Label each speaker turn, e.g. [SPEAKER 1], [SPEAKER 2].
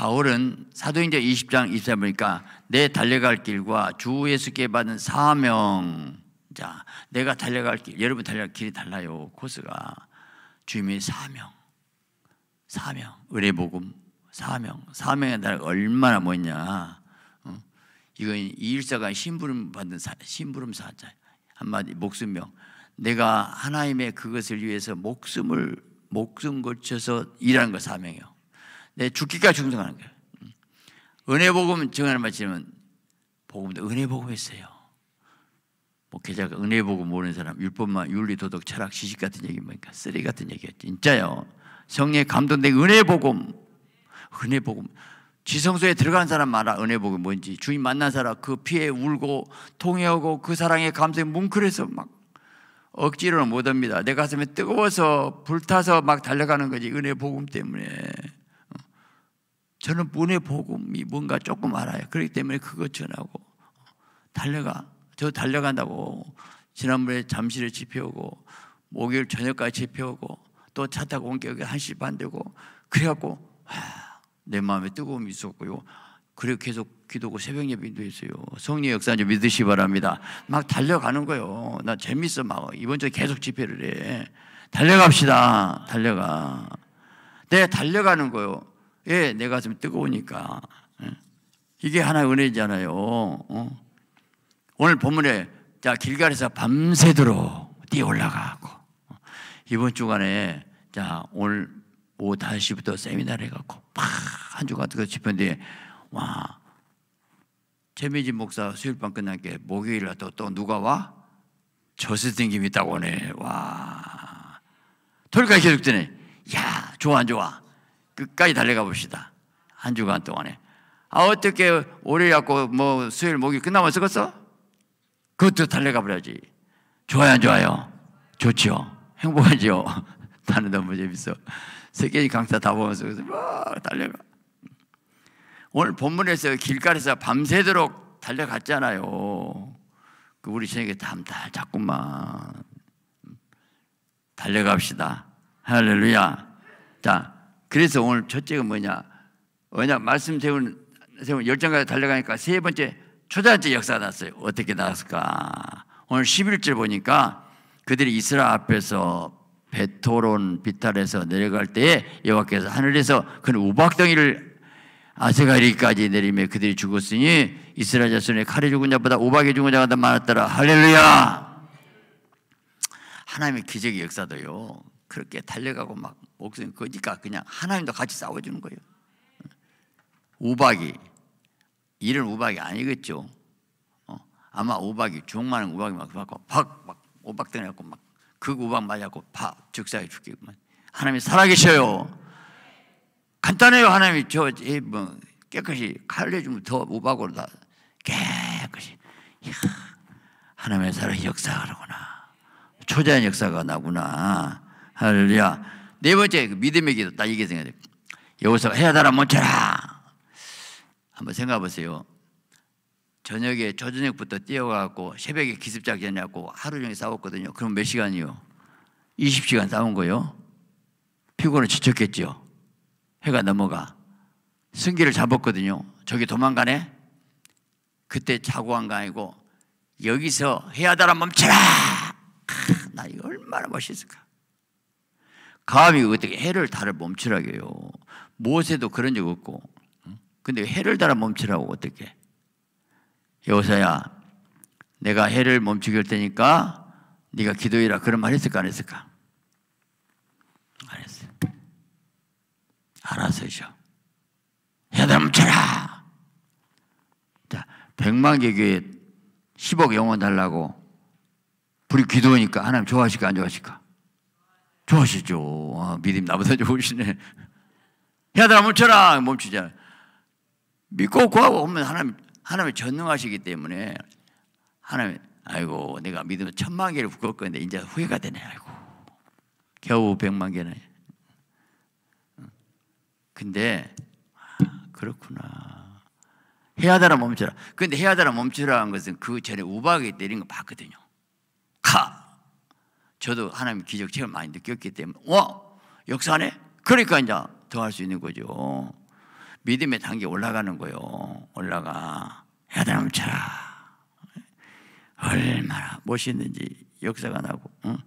[SPEAKER 1] 바울은 사도행전 20장 2절 보니까 내 달려갈 길과 주 예수께 받은 사명 자 내가 달려갈 길 여러분 달려갈 길이 달라요 코스가 주님의 사명 사명 의뢰복음 사명 사명에 달 얼마나 뭐냐 어? 이건 이일사가 심부름 받은 사, 심부름 사자 한마디 목숨명 내가 하나님의 그것을 위해서 목숨을 목숨 걸쳐서 일하는 거 사명이요 죽기가 충성하는 거예요. 음. 은혜복음 정하는 말씀은 복음도 은혜복음 했어요. 뭐 계좌가 은혜복음 모르는 사람 율법만 윤리 도덕 철학 지식 같은 얘기 뭐니까 쓰레기 같은 얘기였 진짜요. 성령에 감동된 은혜복음 은혜복음 지성소에 들어간 사람 알아 은혜복음 뭔지 주님 만난 사람 그 피에 울고 통해하고 그 사랑에 감성 뭉클해서 막 억지로는 못합니다. 내 가슴에 뜨거워서 불타서 막 달려가는 거지 은혜복음 때문에 저는 문의 복음이 뭔가 조금 알아요. 그렇기 때문에 그거 전하고 달려가 저 달려간다고 지난번에 잠실에 집회오고 목요일 저녁까지 집회오고 또 차 타고 온격에 한시 반 되고 그래갖고 하, 아, 내 마음에 뜨거움이 있었고요. 그리고 계속 기도고 새벽 예배도 있어요. 성령 역사 좀 믿으시 바랍니다. 막 달려가는 거요. 나 재밌어 막 이번 주에 계속 집회를 해. 달려갑시다. 달려가. 내 네, 달려가는 거요. 예, 내 가슴이 뜨거우니까. 예. 이게 하나의 은혜잖아요. 어. 오늘 본문에 자 길가에서 밤새도록 뛰어 올라가고 어. 이번 주간에 자 오늘 오후 5시부터 세미나를 해갖고 팍한 주간 그 집회인데 와 재미진 목사 수요일 밤 끝난 게 목요일 날또 또 누가 와? 저스틴김 있다고 오네 와 토요일까지 계속되네 야 좋아 안 좋아 끝까지 달려가 봅시다. 한 주간 동안에. 아, 어떻게 월요일 갖고 뭐 수요일, 목요 끝나면 쓰겠어? 그것도 달려가 버려야지. 좋아요, 좋아요? 좋지행복하지 나는 너무 재밌어. 세계지 강사 다 보면서 막 달려가. 오늘 본문에서 길가에서 밤새도록 달려갔잖아요. 그 우리 신에게 담다 자꾸만 달려갑시다. 할렐루야. 자, 그래서 오늘 첫째가 뭐냐? 왜냐 말씀 세운 세운 열정까지 달려가니까 세 번째 초자째 역사 났어요. 어떻게 나왔을까? 오늘 11절 보니까 그들이 이스라 앞에서 베토론 비탈에서 내려갈 때에 여호와께서 하늘에서 그 우박덩이를 아세가리까지 내리며 그들이 죽었으니 이스라엘 자손의 칼에 죽은 자보다 우박에 죽은 자가 더 많았더라 할렐루야 하나님의 기적의 역사도요 그렇게 달려가고 막 목숨이 거니까 그냥 하나님도 같이 싸워주는 거예요. 우박이 이런 우박이 아니겠죠. 어, 아마 우박이 종만한 우박이 막 받고 박막 우박 때려갖고 막그 우박 맞아갖고 파 즉사해 죽겠구만. 하나님이 살아계셔요. 간단해요. 하나님이 저뭐 깨끗이 칼내주면 더 우박으로 다 깨끗이 이야, 하나님의 사랑 역사가구나 초자연 역사가 나구나. 할렐루야. 네 번째 그 믿음의 기도 딱 이게 생각해. 여기서 해야다라 멈춰라. 한번 생각해 보세요. 저녁에 저저녁부터 뛰어가고 새벽에 기습작전이었고 하루 종일 싸웠거든요. 그럼 몇 시간이요? 20시간 싸운 거요. 피곤해 지쳤겠죠. 해가 넘어가. 승기를 잡았거든요. 저기 도망가네. 그때 자고한 거 아니고 여기서 해야다라 멈춰라. 나 이거 얼마나 멋있을까. 감히 어떻게 해를 달아 멈추라게요. 모세도 그런 적 없고. 근데 해를 달아 멈추라고 어떻게? 여호사야, 내가 해를 멈추게 할 테니까 네가 기도해라. 그런 말 했을까 안 했을까? 안 했어. 알아서죠. 해달 멈춰라. 자, 백만 개교에 10억 영원 달라고 불이 기도하니까 하나님 좋아하실까 안 좋아하실까? 좋으시죠. 아, 믿음 나보다 좋으시네. 야 되나 멈춰라! 멈추지 믿고 구하고 오면 하나님, 하나님 전능하시기 때문에 하나님, 아이고, 내가 믿으면 천만 개를 부을 건데 이제 후회가 되네. 아이고. 겨우 백만 개네. 근데, 아, 그렇구나. 해야 되나 멈춰라. 근데 해야 되나 멈춰라 한 것은 그 전에 우박이 때린 거 봤거든요. 카! 저도 하나님 기적 체험 많이 느꼈기 때문에 와 어? 역사네. 그러니까 이제 더 할 수 있는 거죠. 믿음의 단계 올라가는 거요. 올라가 해다 넘쳐라. 얼마나 멋있는지 역사가 나고. 응?